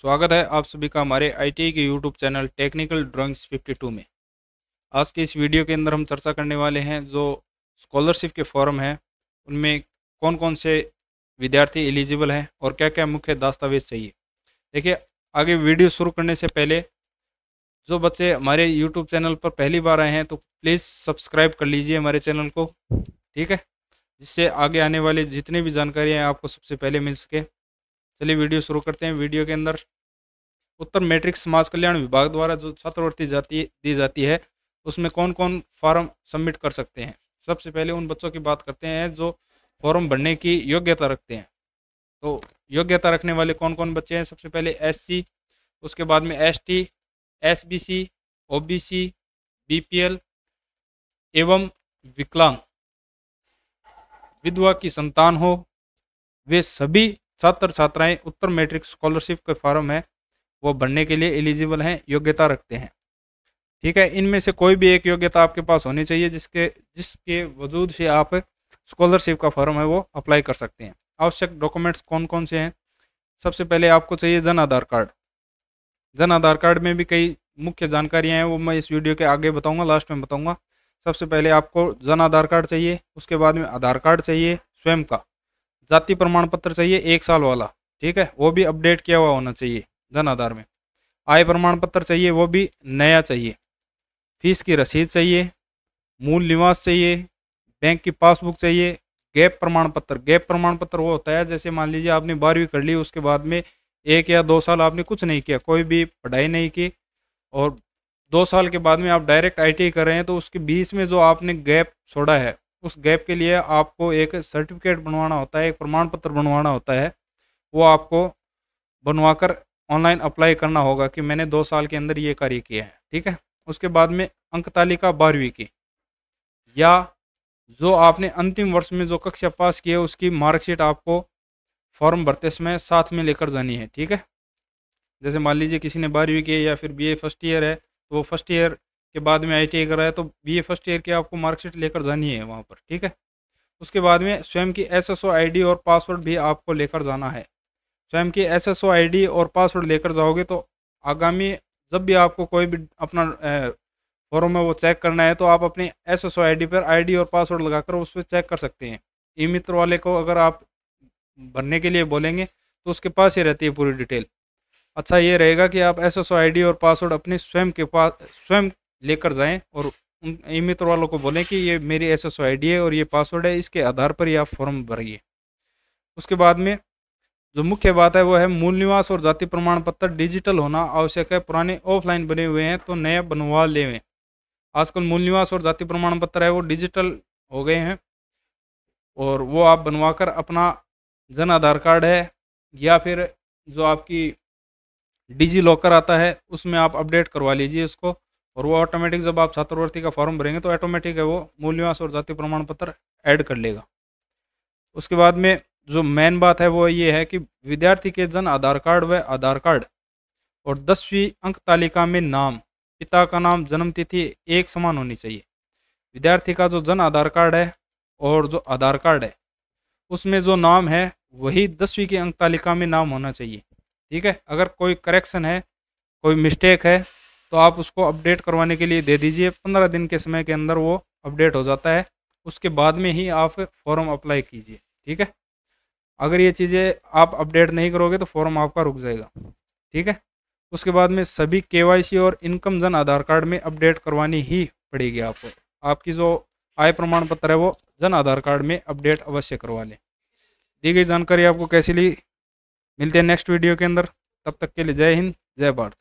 स्वागत है आप सभी का हमारे आई के यूट्यूब चैनल टेक्निकल ड्राइंग्स 52 में आज के इस वीडियो के अंदर हम चर्चा करने वाले हैं जो स्कॉलरशिप के फॉर्म हैं उनमें कौन कौन से विद्यार्थी एलिजिबल हैं और क्या क्या मुख्य दस्तावेज चाहिए देखिए आगे वीडियो शुरू करने से पहले जो बच्चे हमारे यूट्यूब चैनल पर पहली बार आए हैं तो प्लीज़ सब्सक्राइब कर लीजिए हमारे चैनल को ठीक है जिससे आगे आने वाले जितनी भी जानकारी आपको सबसे पहले मिल सके चलिए वीडियो शुरू करते हैं वीडियो के अंदर उत्तर मैट्रिक समाज कल्याण विभाग द्वारा जो छात्रवृत्ति जाती दी जाती है उसमें कौन कौन फॉर्म सबमिट कर सकते हैं सबसे पहले उन बच्चों की बात करते हैं जो फॉर्म भरने की योग्यता रखते हैं तो योग्यता रखने वाले कौन कौन बच्चे हैं सबसे पहले एस उसके बाद में एस टी एस बी एवं विकलांग विधवा की संतान हो वे सभी छात्र छात्राएं उत्तर मैट्रिक स्कॉलरशिप के फॉर्म है वो भरने के लिए एलिजिबल हैं योग्यता रखते हैं ठीक है इनमें से कोई भी एक योग्यता आपके पास होनी चाहिए जिसके जिसके वजूद से आप स्कॉलरशिप का फॉर्म है वो अप्लाई कर सकते हैं आवश्यक डॉक्यूमेंट्स कौन कौन से हैं सबसे पहले आपको चाहिए जन आधार कार्ड जन आधार कार्ड में भी कई मुख्य जानकारियाँ हैं वो मैं इस वीडियो के आगे बताऊँगा लास्ट में बताऊँगा सबसे पहले आपको जन आधार कार्ड चाहिए उसके बाद में आधार कार्ड चाहिए स्वयं का जाति प्रमाण पत्र चाहिए एक साल वाला ठीक है वो भी अपडेट किया हुआ होना चाहिए धन आधार में आय प्रमाण पत्र चाहिए वो भी नया चाहिए फीस की रसीद चाहिए मूल निवास चाहिए बैंक की पासबुक चाहिए गैप प्रमाण पत्र गैप प्रमाण पत्र वो होता है जैसे मान लीजिए आपने बारहवीं कर ली उसके बाद में एक या दो साल आपने कुछ नहीं किया कोई भी पढ़ाई नहीं की और दो साल के बाद में आप डायरेक्ट आईटी कर रहे हैं तो उसके बीच में जो आपने गैप छोड़ा है उस गैप के लिए आपको एक सर्टिफिकेट बनवाना होता है एक प्रमाण पत्र बनवाना होता है वो आपको बनवा कर ऑनलाइन अप्लाई करना होगा कि मैंने दो साल के अंदर ये कार्य किया है ठीक है उसके बाद में अंक तालिका बारहवीं की या जो आपने अंतिम वर्ष में जो कक्षा पास की है उसकी मार्कशीट आपको फॉर्म भरते समय साथ में लेकर जानी है ठीक है जैसे मान लीजिए किसी ने बारहवीं की है या फिर बीए फर्स्ट ईयर है तो वो फर्स्ट ईयर के बाद में आई कराया तो बी फर्स्ट ईयर की आपको मार्कशीट लेकर जानी है वहाँ पर ठीक है उसके बाद में स्वयं की एस एस और पासवर्ड भी आपको लेकर जाना है स्वयं की एस एस और पासवर्ड लेकर जाओगे तो आगामी जब भी आपको कोई भी अपना फॉर्म में वो चेक करना है तो आप अपने एस एस पर आईडी और पासवर्ड लगाकर उस पर चेक कर सकते हैं ई मित्र वाले को अगर आप भरने के लिए बोलेंगे तो उसके पास ही रहती है पूरी डिटेल अच्छा ये रहेगा कि आप एस एस और पासवर्ड अपने स्वयं के पास स्वयं लेकर जाएं और उन ई मित्र वालों को बोलें कि ये मेरी एस एस है और ये पासवर्ड है इसके आधार पर आप फॉर्म भरिए उसके बाद में जो मुख्य बात है वो है मूल निवास और जाति प्रमाण पत्र डिजिटल होना आवश्यक है पुराने ऑफलाइन बने हुए हैं तो नया बनवा ले हुए आजकल मूल निवास और जाति प्रमाण पत्र है वो डिजिटल हो गए हैं और वो आप बनवा कर अपना जन आधार कार्ड है या फिर जो आपकी डिजी लॉकर आता है उसमें आप अपडेट करवा लीजिए इसको और वो ऑटोमेटिक जब आप छात्रवृत्ति का फॉर्म भरेंगे तो ऑटोमेटिक है वो मूल्यवास और जाति प्रमाण पत्र ऐड कर लेगा उसके बाद में जो मेन बात है वो ये है कि विद्यार्थी के जन आधार कार्ड व आधार कार्ड और दसवीं अंक तालिका में नाम पिता का नाम जन्म तिथि एक समान होनी चाहिए विद्यार्थी का जो जन आधार कार्ड है और जो आधार कार्ड है उसमें जो नाम है वही दसवीं की अंक तालिका में नाम होना चाहिए ठीक है अगर कोई करेक्शन है कोई मिस्टेक है तो आप उसको अपडेट करवाने के लिए दे दीजिए पंद्रह दिन के समय के अंदर वो अपडेट हो जाता है उसके बाद में ही आप फॉर्म अप्लाई कीजिए ठीक है अगर ये चीज़ें आप अपडेट नहीं करोगे तो फॉर्म आपका रुक जाएगा ठीक है उसके बाद में सभी केवाईसी और इनकम जन आधार कार्ड में अपडेट करवानी ही पड़ेगी आपको आपकी जो आय प्रमाण पत्र है वो जन आधार कार्ड में अपडेट अवश्य करवा लें दी गई जानकारी आपको कैसी ली मिलते हैं नेक्स्ट वीडियो के अंदर तब तक के लिए जय हिंद जय भारत